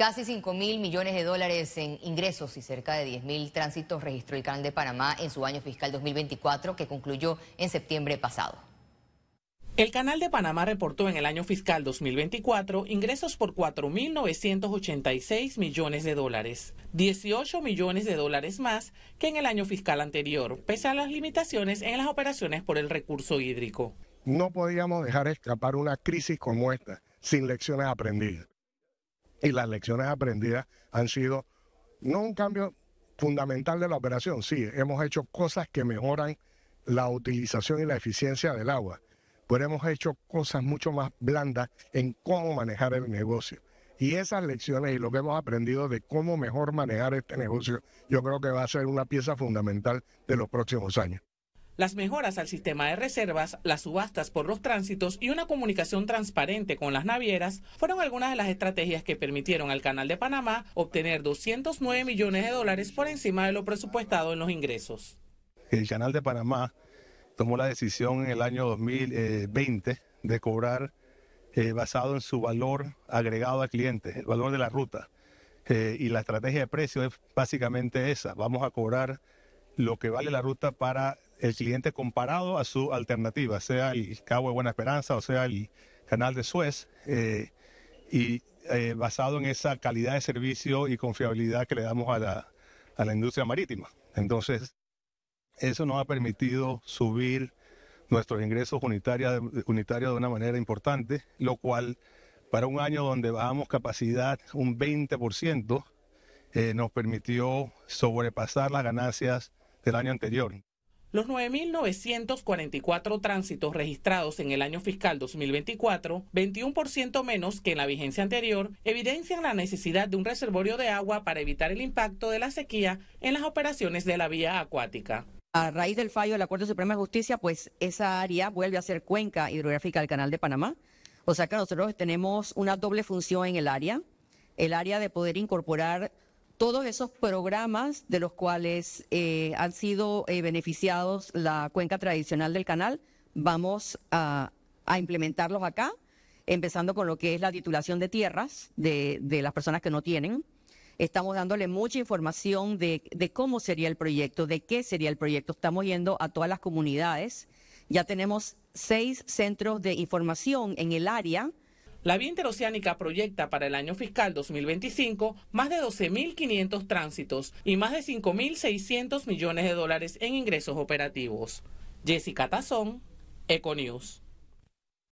Casi 5 mil millones de dólares en ingresos y cerca de 10 mil tránsitos registró el Canal de Panamá en su año fiscal 2024 que concluyó en septiembre pasado. El Canal de Panamá reportó en el año fiscal 2024 ingresos por 4.986 millones de dólares, 18 millones de dólares más que en el año fiscal anterior, pese a las limitaciones en las operaciones por el recurso hídrico. No podíamos dejar escapar una crisis como esta sin lecciones aprendidas y las lecciones aprendidas han sido no un cambio fundamental de la operación, sí, hemos hecho cosas que mejoran la utilización y la eficiencia del agua, pero hemos hecho cosas mucho más blandas en cómo manejar el negocio. Y esas lecciones y lo que hemos aprendido de cómo mejor manejar este negocio, yo creo que va a ser una pieza fundamental de los próximos años. Las mejoras al sistema de reservas, las subastas por los tránsitos y una comunicación transparente con las navieras fueron algunas de las estrategias que permitieron al Canal de Panamá obtener 209 millones de dólares por encima de lo presupuestado en los ingresos. El Canal de Panamá tomó la decisión en el año 2020 de cobrar eh, basado en su valor agregado al cliente, el valor de la ruta. Eh, y la estrategia de precio es básicamente esa. Vamos a cobrar lo que vale la ruta para el cliente comparado a su alternativa, sea el Cabo de Buena Esperanza o sea el canal de Suez, eh, y eh, basado en esa calidad de servicio y confiabilidad que le damos a la, industria marítima. Entonces, eso nos ha permitido subir nuestros ingresos unitarios de una manera importante, lo cual para un año donde bajamos capacidad un 20%, eh, nos permitió sobrepasar las ganancias del año anterior. Los 9.944 tránsitos registrados en el año fiscal 2024, 21% menos que en la vigencia anterior, evidencian la necesidad de un reservorio de agua para evitar el impacto de la sequía en las operaciones de la vía acuática. A raíz del fallo del Acuerdo Corte Suprema de Justicia, pues esa área vuelve a ser cuenca hidrográfica del Canal de Panamá. O sea que nosotros tenemos una doble función en el área, el área de poder incorporar todos esos programas de los cuales eh, han sido eh, beneficiados la cuenca tradicional del canal, vamos a, implementarlos acá, empezando con lo que es la titulación de tierras de, las personas que no tienen. Estamos dándole mucha información de, cómo sería el proyecto, de qué sería el proyecto. Estamos yendo a todas las comunidades. Ya tenemos seis centros de información en el área la vía interoceánica proyecta para el año fiscal 2025 más de 12.500 tránsitos y más de 5.600 millones de dólares en ingresos operativos. Jessica Tazón, Econews.